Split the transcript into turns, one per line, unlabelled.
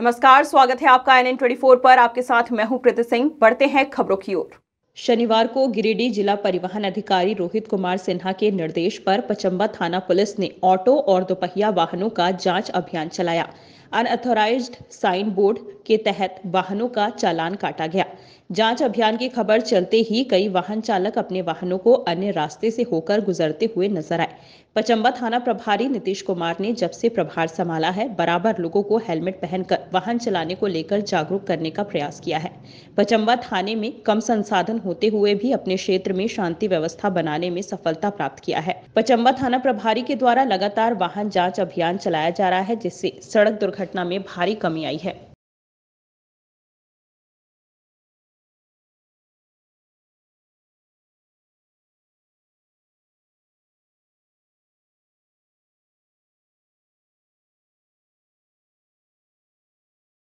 नमस्कार स्वागत है आपका एन एन ट्वेंटी फोर पर आपके साथ मैं हूं प्रीति सिंह बढ़ते हैं खबरों की ओर शनिवार को गिरिडीह जिला परिवहन अधिकारी रोहित कुमार सिन्हा के निर्देश पर पचम्बा थाना पुलिस ने ऑटो और दोपहिया वाहनों का जांच अभियान चलाया अनऑथोराइज्ड साइन बोर्ड के तहत वाहनों का चालान काटा गया जांच अभियान की खबर चलते ही कई वाहन चालक अपने वाहनों को अन्य रास्ते से होकर गुजरते हुए नजर आए पचम्बा थाना प्रभारी नीतीश कुमार ने जब से प्रभार संभाला है बराबर लोगों को हेलमेट पहनकर वाहन चलाने को लेकर जागरूक करने का प्रयास किया है पचम्बा थाने में कम संसाधन होते हुए भी अपने क्षेत्र में शांति व्यवस्था बनाने में सफलता प्राप्त किया है पचम्बा थाना प्रभारी के द्वारा लगातार वाहन जाँच अभियान चलाया जा रहा है जिससे सड़क दुर्घटना में भारी
कमी आई है